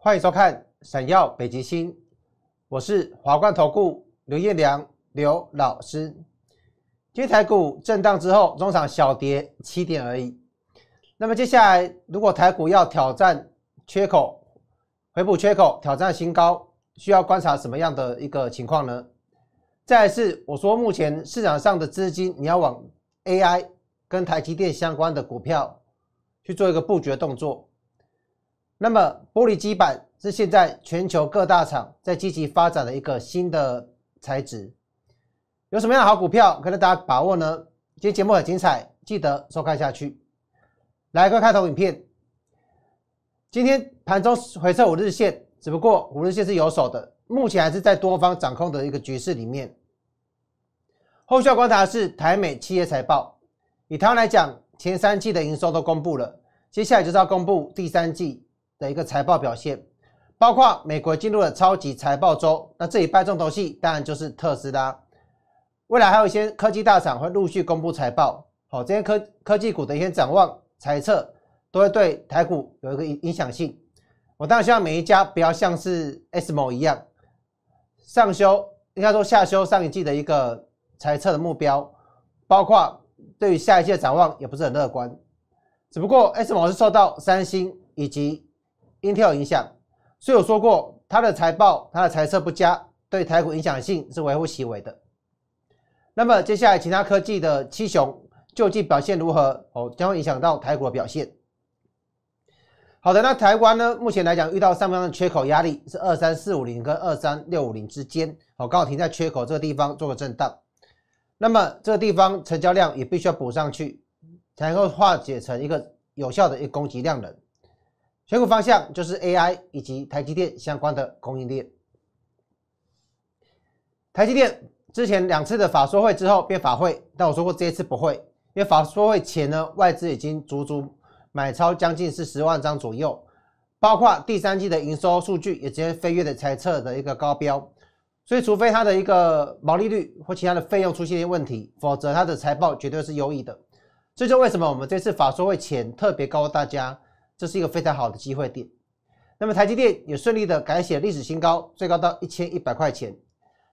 欢迎收看《闪耀北极星》，我是华冠投顾刘彦良刘老师。今天台股震荡之后，中场小跌七点而已。那么接下来，如果台股要挑战缺口、回补缺口、挑战新高，需要观察什么样的一个情况呢？再次，我说目前市场上的资金，你要往 AI 跟台积电相关的股票去做一个布局的动作。那么，玻璃基板是现在全球各大厂在积极发展的一个新的材质。有什么样的好股票，可能大家把握呢？今天节目很精彩，记得收看下去。来一个开头影片。今天盘中回撤五日线，只不过五日线是有手的，目前还是在多方掌控的一个局势里面。后续观察的是台美企业财报。以台湾来讲，前三季的营收都公布了，接下来就是要公布第三季。的一个财报表现，包括美国进入了超级财报周，那这一拜重头戏当然就是特斯拉。未来还有一些科技大厂会陆续公布财报，好，这些科科技股的一些展望、猜测，都会对台股有一个影影响性。我当然希望每一家不要像是 SM 一样，上修应该说下修上一季的一个猜测的目标，包括对于下一季的展望也不是很乐观。只不过 SM 是受到三星以及 Intel 影响，虽有说过它的财报，它的财测不佳，对台股影响性是微乎其微的。那么接下来其他科技的七雄究竟表现如何？哦，将会影响到台股的表现。好的，那台湾呢？目前来讲，遇到上方的缺口压力是二三四五零跟二三六五零之间哦，好停在缺口这个地方做个震荡。那么这个地方成交量也必须要补上去，才能够化解成一个有效的一个供给量能。选股方向就是 AI 以及台积电相关的供应链。台积电之前两次的法说会之后变法会，但我说过这一次不会，因为法说会前呢，外资已经足足买超将近是十万张左右，包括第三季的营收数据也直接飞跃的猜测的一个高标，所以除非它的一个毛利率或其他的费用出现问题，否则它的财报绝对是优异的。这就为什么我们这次法说会前特别告诉大家？这是一个非常好的机会点。那么台积电也顺利的改写历史新高，最高到一千一百块钱。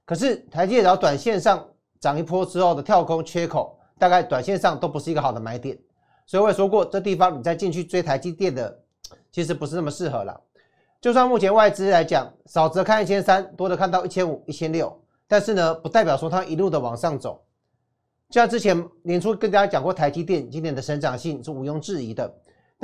可是台积电然后短线上涨一波之后的跳空缺口，大概短线上都不是一个好的买点。所以我也说过，这地方你再进去追台积电的，其实不是那么适合了。就算目前外资来讲，少则看一千三，多的看到一千五、一千六，但是呢，不代表说它一路的往上走。就像之前年初跟大家讲过，台积电今年的成长性是毋庸置疑的。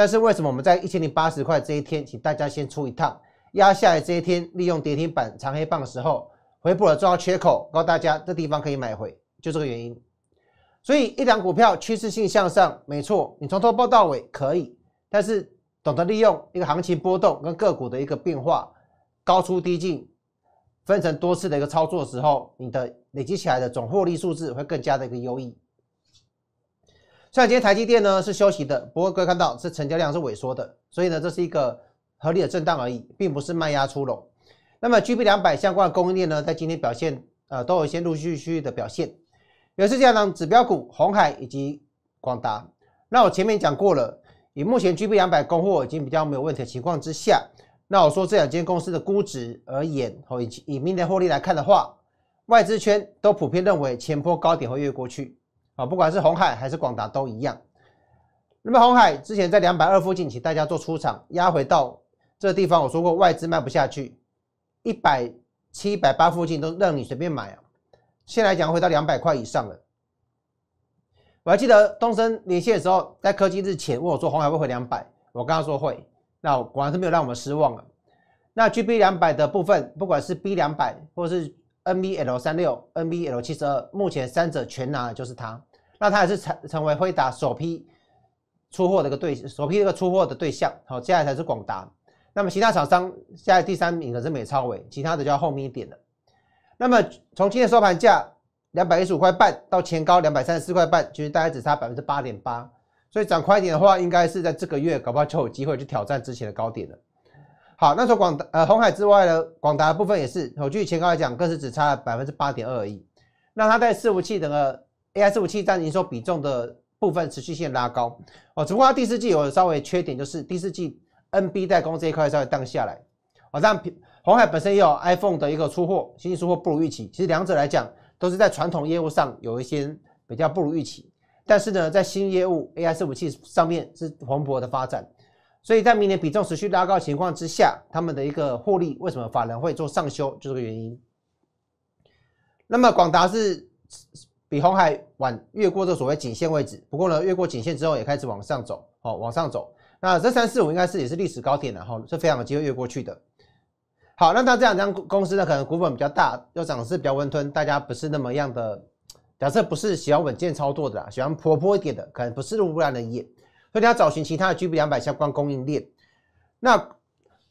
但是为什么我们在一千零八十块这一天，请大家先出一趟，压下来这一天利用跌停板长黑棒的时候，回补了重要缺口，告诉大家这地方可以买回，就这个原因。所以，一档股票趋势性向上，没错，你从头报到尾可以。但是，懂得利用一个行情波动跟个股的一个变化，高出低进，分成多次的一个操作时候，你的累积起来的总获利数字会更加的一个优异。像今天台积电呢是休息的，不过各位看到这成交量是萎缩的，所以呢这是一个合理的震荡而已，并不是卖压出笼。那么 G B 两百相关的供应链呢，在今天表现呃都有些陆续续的表现，也是这样呢，指标股红海以及广达，那我前面讲过了，以目前 G B 两百供货已经比较没有问题的情况之下，那我说这两间公司的估值而言，哦以及以明年获利来看的话，外资圈都普遍认为前坡高点会越过去。啊，不管是红海还是广达都一样。那么红海之前在两百二附近，请大家做出场，压回到这个地方，我说过外资卖不下去，一百七百八附近都让你随便买啊。现在讲回到两百块以上了。我还记得东升连线的时候，在科技日前问我说红海会回两百，我跟他说会，那果然是没有让我们失望了。那 G B 两百的部分，不管是 B 两百或者是 N B L 三六、N B L 七十二，目前三者全拿的就是它。那它也是成成为辉达首批出货的一个对首批一个出货的对象，好，接下来才是广达。那么其他厂商，现在第三名的是美超伟，其他的就要后面一点了。那么从今天收盘价两百一十五块半到前高两百三十四块半，其实大概只差百分之八点八，所以涨快一点的话，应该是在这个月，搞不好就有机会去挑战之前的高点了。好，那从广呃红海之外呢，广达部分也是，我据前高来讲，更是只差百分之八点二而已。那它在伺服器的。AI 服务器占营收比重的部分持续性拉高哦，只不过第四季有稍微缺点，就是第四季 NB 代工这一块稍微降下来哦。但红海本身也有 iPhone 的一个出货，新机出货不如预期。其实两者来讲，都是在传统业务上有一些比较不如预期，但是呢，在新业务 AI 服务器上面是蓬勃的发展，所以在明年比重持续拉高情况之下，他们的一个获利为什么法人会做上修，就这个原因。那么广达是。比红海晚越过这所谓颈线位置，不过呢，越过颈线之后也开始往上走，哦，往上走。那这三四五应该是也是历史高点了，哈，是非常有机会越过去的。好，那它这两家公司呢，可能股本比较大，又涨势比较温吞，大家不是那么样的，假设不是喜欢稳健操作的，喜欢活泼一点的，可能不是入不然的眼，所以你要找寻其他的 G B 两百相关供应链。那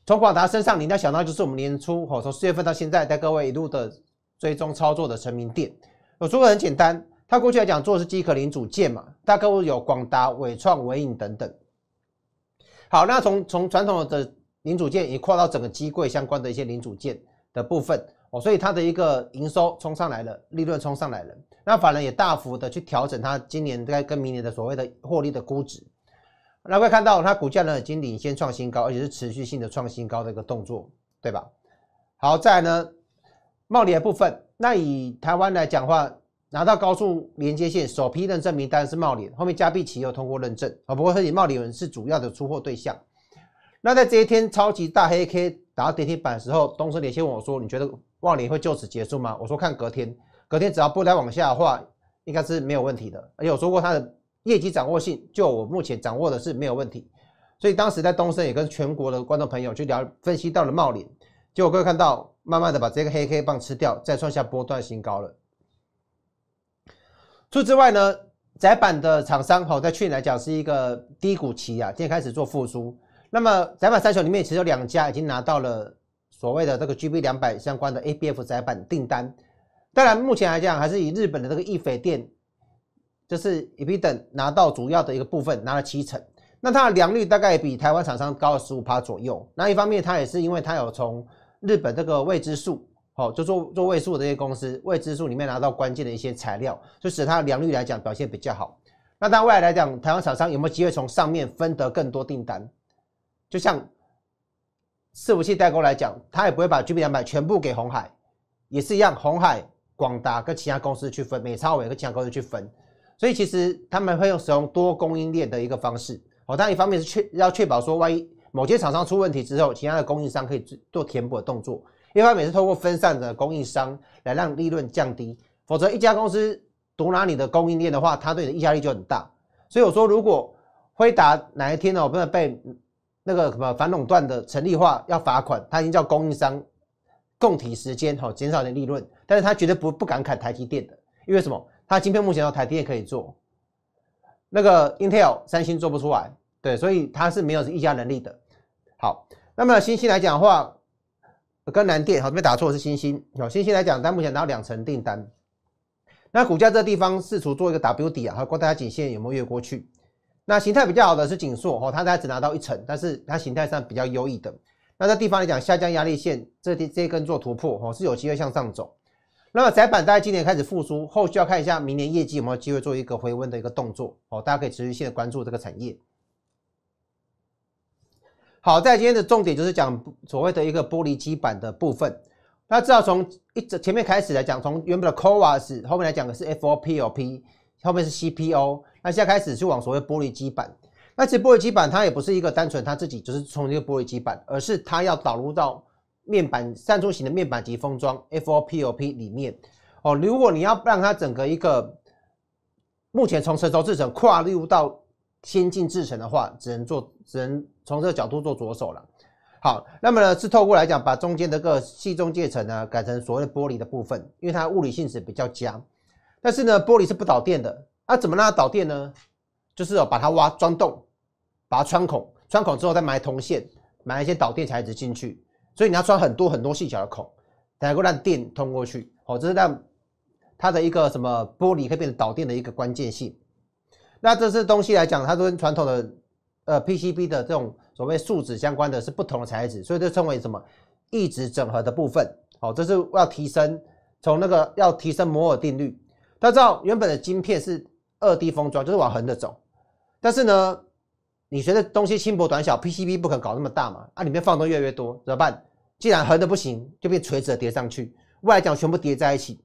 从广达身上，你要想到就是我们年初，哦，从四月份到现在带各位一路的追踪操作的成名店。我说的很简单，他过去来讲做的是机壳零组件嘛，大客户有广达、伟创、伟影等等。好，那从从传统的零组件，也跨到整个机柜相关的一些零组件的部分哦，所以它的一个营收冲上来了，利润冲上来了，那法人也大幅的去调整它今年该跟明年的所谓的获利的估值。那会看到它股价呢已经领先创新高，而且是持续性的创新高的一个动作，对吧？好，再呢。茂林的部分，那以台湾来讲话，拿到高速连接线首批认证名单是茂林，后面加碧企有通过认证啊。不过是以茂人是主要的出货对象。那在这一天超级大黑 K 打到跌停板的时候，东森连线我说你觉得茂林会就此结束吗？我说看隔天，隔天只要不再往下的话，应该是没有问题的。而且我说过它的业绩掌握性，就我目前掌握的是没有问题。所以当时在东森也跟全国的观众朋友去聊分析到了茂林，结果各位看到，慢慢的把这个黑黑棒吃掉，再创下波段新高了。除此之外呢，窄板的厂商哈，在去年来讲是一个低谷期啊，今天开始做复苏。那么窄板三雄里面，其实有两家已经拿到了所谓的这个 GB 两百相关的 ABF 窄板订单。当然目前来讲，还是以日本的这个易斐电，就是 e b i d n 拿到主要的一个部分，拿了七成。那它的良率大概比台湾厂商高了十五趴左右。那一方面，它也是因为它有从日本这个未知数，好，就做做未数的这些公司，未知数里面拿到关键的一些材料，就使它良率来讲表现比较好。那但未来来讲，台湾厂商有没有机会从上面分得更多订单？就像四五器代工来讲，他也不会把 G b 两百全部给红海，也是一样，红海、广达跟其他公司去分，美超伟跟其他公司去分。所以其实他们会用使用多供应链的一个方式，好，但一方面是确要确保说万一。某些厂商出问题之后，其他的供应商可以做做填补的动作。为他每是透过分散的供应商来让利润降低。否则，一家公司独拿你的供应链的话，它对你的溢价力就很大。所以我说，如果辉达哪一天呢，我能被那个什么反垄断的成立化要罚款，他已经叫供应商供体时间哦，减少点利润。但是他绝对不不敢砍台积电的，因为什么？他今片目前有台积电可以做，那个 Intel、三星做不出来。对，所以它是没有溢价能力的。好，那么星星来讲的话，跟南电好没打错是星星。好，星星来讲，但目前拿到两成订单。那股价这地方试图做一个 W 底啊，好，大家颈线有没有越过去？那形态比较好的是紧缩哦，它大概只拿到一成，但是它形态上比较优异的。那这地方来讲，下降压力线这这根做突破哦，是有机会向上走。那么窄板大概今年开始复苏，后续要看一下明年业绩有没有机会做一个回温的一个动作哦，大家可以持续性的关注这个产业。好在今天的重点就是讲所谓的一个玻璃基板的部分。那至少从一前面开始来讲，从原本的 COAS 后面来讲的是 f o p 或 P，后面是 CPO。那现在开始就往所谓玻璃基板。那这玻璃基板它也不是一个单纯它自己就是从一个玻璃基板，而是它要导入到面板扇出型的面板及封装 f o p o P 里面。哦，如果你要让它整个一个目前从神州智成跨入到先进制成的话，只能做，只能从这个角度做着手了。好，那么呢是透过来讲，把中间的个细中介层呢改成所谓玻璃的部分，因为它物理性质比较僵。但是呢，玻璃是不导电的，那怎么让它导电呢？就是把它挖钻洞，把它穿孔，穿孔之后再埋铜线，埋一些导电材质进去。所以你要穿很多很多细小的孔，才能够让电通过去。好，这是让它的一个什么玻璃可以变成导电的一个关键性。那这些东西来讲，它都跟传统的呃 PCB 的这种所谓树脂相关的是不同的材质，所以就称为什么异质整合的部分。好，这是要提升，从那个要提升摩尔定律。大家知道原本的晶片是二 D 封装，就是往横的走。但是呢，你随得东西轻薄短小，PCB 不可能搞那么大嘛？啊，里面放的越来越多，怎么办？既然横的不行，就变垂直的叠上去。外讲全部叠在一起，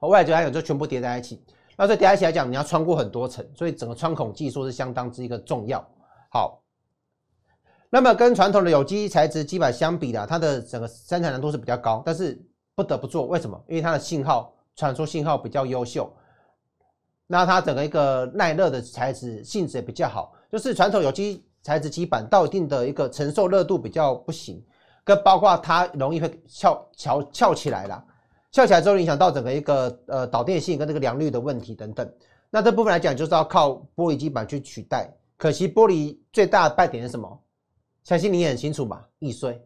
外角来讲就全部叠在一起。那对叠加起来讲，你要穿过很多层，所以整个穿孔技术是相当之一个重要。好，那么跟传统的有机材质基板相比呢，它的整个生产难度是比较高，但是不得不做。为什么？因为它的信号传输信号比较优秀，那它整个一个耐热的材质性质也比较好。就是传统有机材质基板到一定的一个承受热度比较不行，跟包括它容易会翘翘翘起来啦。翘起来之后，影响到整个一个呃导电性跟这个良率的问题等等。那这部分来讲，就是要靠玻璃基板去取代。可惜玻璃最大的败点是什么？相信你也很清楚吧，易碎。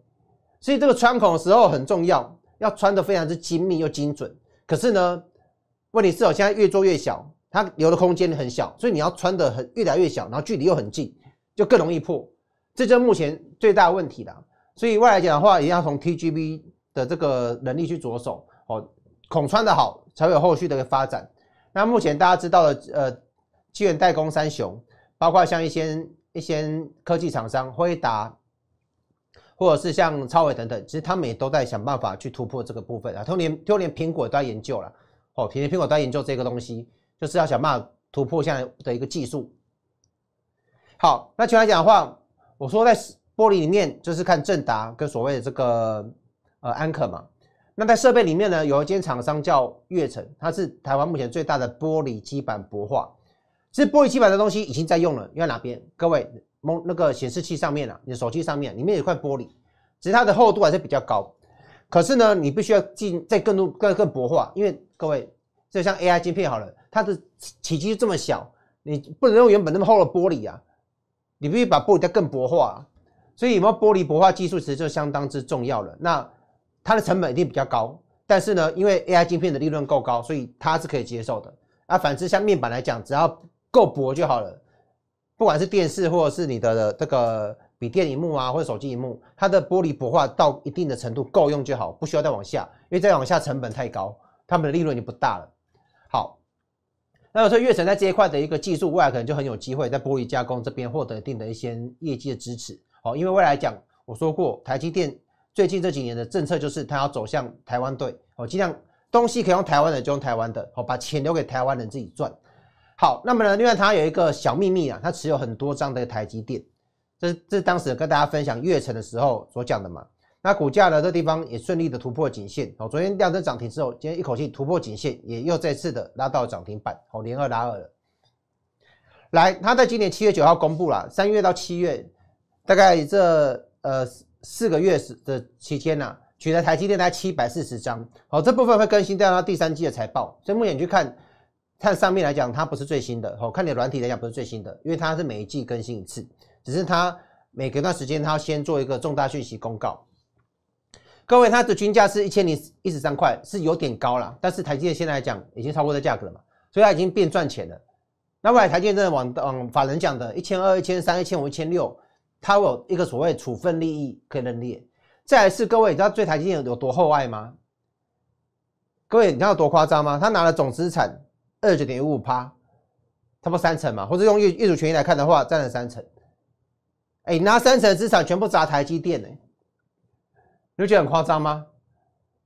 所以这个穿孔的时候很重要，要穿的非常之精密又精准。可是呢，问题是我现在越做越小，它留的空间很小，所以你要穿的很越来越小，然后距离又很近，就更容易破。这是目前最大的问题了。所以外来讲的话，也要从 TGB 的这个能力去着手。孔穿的好，才有后续的一个发展。那目前大家知道的，呃，基缘代工三雄，包括像一些一些科技厂商，辉达，或者是像超伟等等，其实他们也都在想办法去突破这个部分啊。都连都连苹果都在研究了，哦，其苹果在研究这个东西，就是要想办法突破现在的一个技术。好，那全来讲的话，我说在玻璃里面，就是看正达跟所谓的这个呃安可嘛。那在设备里面呢，有一间厂商叫悦城，它是台湾目前最大的玻璃基板薄化。其实玻璃基板的东西已经在用了，用在哪边？各位，那个显示器上面啊，你的手机上面，里面有块玻璃。其实它的厚度还是比较高，可是呢，你必须要进再更多更更薄化，因为各位，就像 AI 晶片好了，它的体积这么小，你不能用原本那么厚的玻璃啊，你必须把玻璃再更薄化。所以，有没有玻璃薄化技术其实就相当之重要了。那，它的成本一定比较高，但是呢，因为 AI 晶片的利润够高，所以它是可以接受的。啊，反之像面板来讲，只要够薄就好了，不管是电视或者是你的这个笔电荧幕啊，或者手机荧幕，它的玻璃薄化到一定的程度够用就好，不需要再往下，因为再往下成本太高，他们的利润就不大了。好，那所以月辰在这一块的一个技术，未来可能就很有机会在玻璃加工这边获得一定的一些业绩的支持。好，因为未来讲我说过台积电。最近这几年的政策就是，他要走向台湾队哦，尽量东西可以用台湾的就用台湾的哦，把钱留给台湾人自己赚。好，那么呢，另外他有一个小秘密啊，他持有很多张的台积电，这这是当时跟大家分享月成的时候所讲的嘛。那股价呢，这地方也顺利的突破颈线哦，昨天量增涨停之后，今天一口气突破颈线，也又再次的拉到涨停板哦，连二拉二了。来，他在今年七月九号公布了三月到七月大概这呃。四个月时的期间呢，取得台积电大概七百四十张，好这部分会更新到它第三季的财报，所以目前去看，看上面来讲它不是最新的，好看你的软体来讲不是最新的，因为它是每一季更新一次，只是它每隔一段时间它要先做一个重大讯息公告。各位它的均价是一千零一十三块，是有点高了，但是台积电现在来讲已经超过这价格了嘛，所以它已经变赚钱了。那未来台积电的往往法人讲的一千二、一千三、一千五、一千六。他会有一个所谓处分利益可以认列，再来是各位，你知道对台积电有多厚爱吗？各位，你知道多夸张吗？他拿了总资产二九点五五趴，差不多三成嘛，或者用业业主权益来看的话，占了三成。哎，拿三成资产全部砸台积电，哎，你会觉得很夸张吗？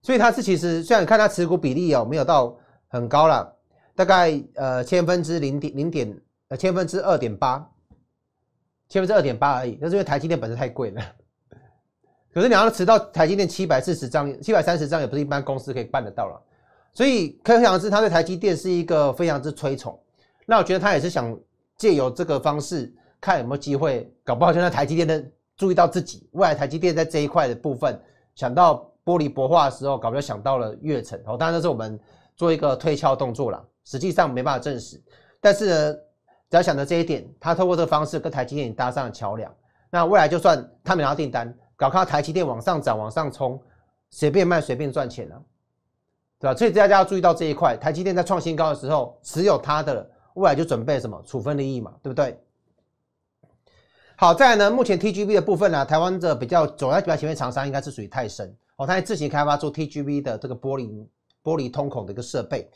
所以他是其实虽然看他持股比例哦，没有到很高了，大概呃千分之零点零点呃千分之二点八。前面是二点八而已，那是因为台积电本身太贵了。可是你要持到台积电七百四十张、七百三十张，也不是一般公司可以办得到了。所以可以想是，他对台积电是一个非常之推崇。那我觉得他也是想借由这个方式，看有没有机会，搞不好现在台积电的注意到自己未来台积电在这一块的部分，想到玻璃薄化的时候，搞不就想到了跃层哦？当然那是我们做一个推敲动作了，实际上没办法证实。但是呢？只要想到这一点，他透过这个方式跟台积电搭上了桥梁。那未来就算他没拿到订单，搞靠台积电往上涨、往上冲，随便卖、随便赚钱了，对吧？所以大家要注意到这一块，台积电在创新高的时候，持有它的未来就准备什么处分利益嘛，对不对？好，再呢，目前 TGB 的部分呢，台湾的比较走在比较前面，厂商应该是属于泰森，哦，它自行开发出 TGB 的这个玻璃玻璃通孔的一个设备。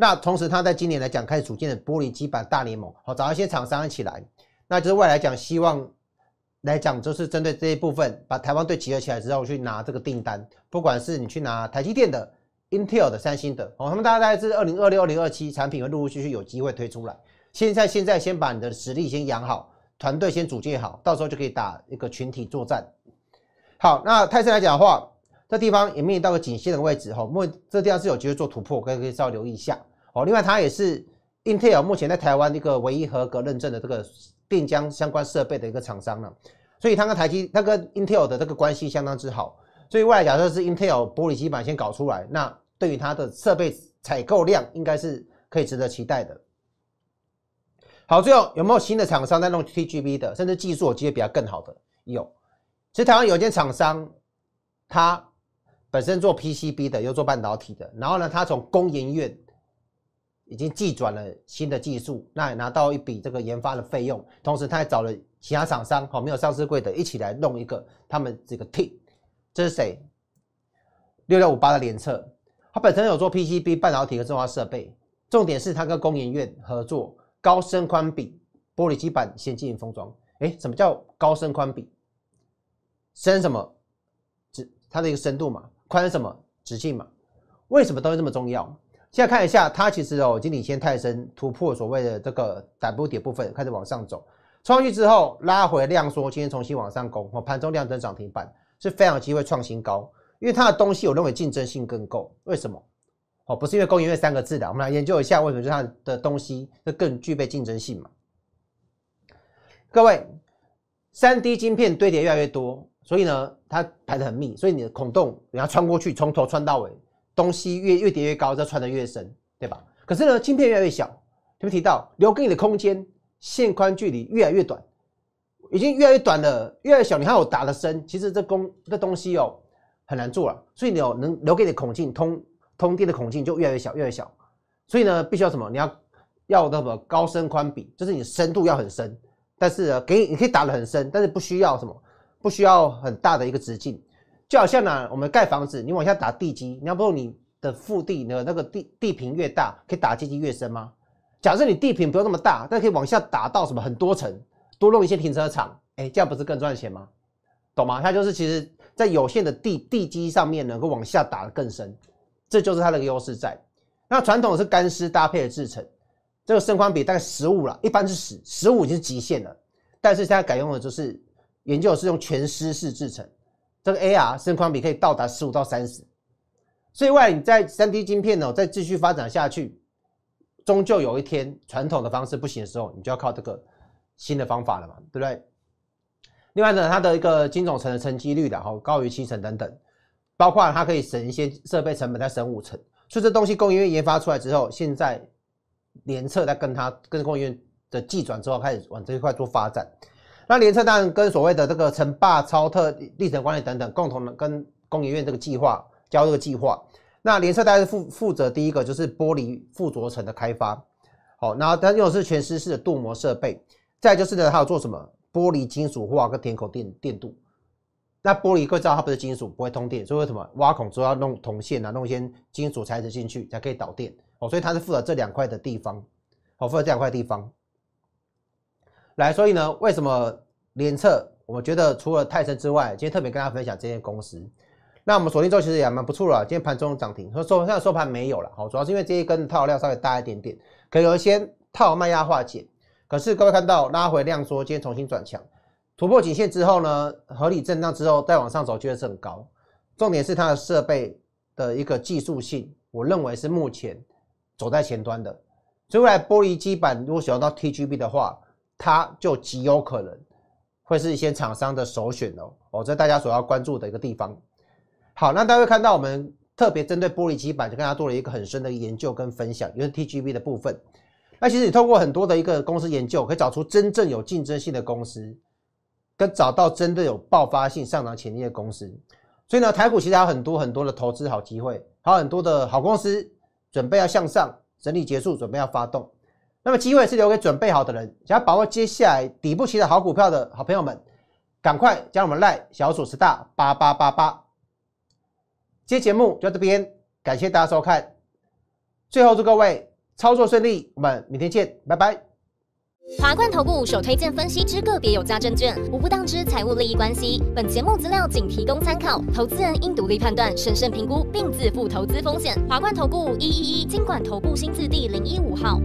那同时，他在今年来讲开始组建的玻璃基板大联盟，好找一些厂商一起来。那就是未来讲希望来讲，就是针对这一部分，把台湾队集合起来之后去拿这个订单。不管是你去拿台积电的、Intel 的、三星的，哦，他们大概大概是二零二六、二零二七产品会陆陆续续有机会推出来。现在现在先把你的实力先养好，团队先组建好，到时候就可以打一个群体作战。好，那泰森来讲的话，这地方也面临到个紧线的位置，哈，因为这地方是有机会做突破，可以可以稍留意一下。哦，另外它也是 Intel 目前在台湾一个唯一合格认证的这个电浆相关设备的一个厂商了，所以它跟台积、它跟 Intel 的这个关系相当之好。所以未来假设是 Intel 玻璃基板先搞出来，那对于它的设备采购量，应该是可以值得期待的。好，最后有没有新的厂商在弄 T G B 的，甚至技术有机会比它更好的？有，其实台湾有一间厂商，它本身做 P C B 的，又做半导体的，然后呢，它从工研院已经寄转了新的技术，那也拿到一笔这个研发的费用，同时他还找了其他厂商，好没有上市柜的，一起来弄一个他们这个 T，这是谁？六六五八的联测，它本身有做 PCB 半导体和自动化设备，重点是它跟工研院合作高深宽比玻璃基板先进封装。哎，什么叫高深宽比？深什么？指它的一个深度嘛？宽什么？直径嘛？为什么都会这么重要？现在看一下，它其实哦，已经领先太深，突破所谓的这个底部点部分，开始往上走，冲上去之后拉回量缩，今天重新往上攻，哦，盘中量增涨停板是非常有机会创新高，因为它的东西我认为竞争性更够，为什么？哦，不是因为供应，因为三个字的，我们来研究一下为什么它的东西是更具备竞争性嘛？各位，三 D 晶片堆叠越来越多，所以呢，它排得很密，所以你的孔洞你要穿过去，从头穿到尾。东西越越叠越高，再穿的越深，对吧？可是呢，晶片越来越小，我们提到留给你的空间线宽距离越来越短，已经越来越短了，越来越小。你看我打的深，其实这工这东西哦很难做了，所以你有能留给的孔径通通电的孔径就越来越小，越来越小。所以呢，必须要什么？你要要那么高深宽比？就是你深度要很深，但是给你你可以打的很深，但是不需要什么，不需要很大的一个直径。就好像呢，我们盖房子，你往下打地基，你要不用你的腹地呢，那个地地平越大，可以打地基越深吗？假设你地平不用那么大，但可以往下打到什么很多层，多弄一些停车场，哎，这样不是更赚钱吗？懂吗？它就是其实在有限的地地基上面能够往下打得更深，这就是它的优势在。那传统是干湿搭配的制成，这个深宽比大概十五了，一般是十十五已经是极限了。但是现在改用的就是研究是用全湿式制成。这个 A R 深宽比可以到达十五到三十，所以，外你在三 D 晶片呢再继续发展下去，终究有一天传统的方式不行的时候，你就要靠这个新的方法了嘛，对不对？另外呢，它的一个金总层的成积率的哈高于七成等等，包括它可以省一些设备成本在省五成，所以这东西供应链研发出来之后，现在联测在跟它跟供应链的计转之后开始往这一块做发展。那联车然跟所谓的这个成霸超特立成管理等等共同跟工研院这个计划交这个计划。那联车代是负负责第一个就是玻璃附着层的开发，好，然后它用的是全湿式的镀膜设备。再就是呢，它有做什么玻璃金属化跟填口电电镀。那玻璃各造知道它不是金属，不会通电，所以为什么挖孔之后要弄铜线啊，弄一些金属材质进去才可以导电。哦，所以它是负责这两块的地方，好，负责这两块地方。来，所以呢，为什么联测？我觉得除了泰森之外，今天特别跟大家分享这些公司。那我们锁定周其实也蛮不错了。今天盘中涨停，说收现在收盘没有了，好，主要是因为这一根套量稍微大一点点，可能有些套卖压化解。可是各位看到拉回量，缩，今天重新转强，突破颈线之后呢，合理震荡之后再往上走，就会是很高。重点是它的设备的一个技术性，我认为是目前走在前端的。所以，未来玻璃基板，如果想到 TGB 的话。它就极有可能会是一些厂商的首选哦，哦，这大家所要关注的一个地方。好，那大家会看到我们特别针对玻璃基板，就跟他做了一个很深的研究跟分享，就是 TGB 的部分。那其实你透过很多的一个公司研究，可以找出真正有竞争性的公司，跟找到真的有爆发性上涨潜力的公司。所以呢，台股其实还有很多很多的投资好机会，还有很多的好公司准备要向上整理结束，准备要发动。那么机会是留给准备好的人。想要把握接下来底部期的好股票的好朋友们，赶快加我们赖小鼠十大八八八八。接节目就到这边，感谢大家收看。最后祝各位操作顺利，我们明天见，拜拜。华冠投顾首推荐分析之个别有价证券无不当之财务利益关系。本节目资料仅提供参考，投资人应独立判断、审慎评估并自负投资风险。华冠投顾一一一经管投顾新字第零一五号。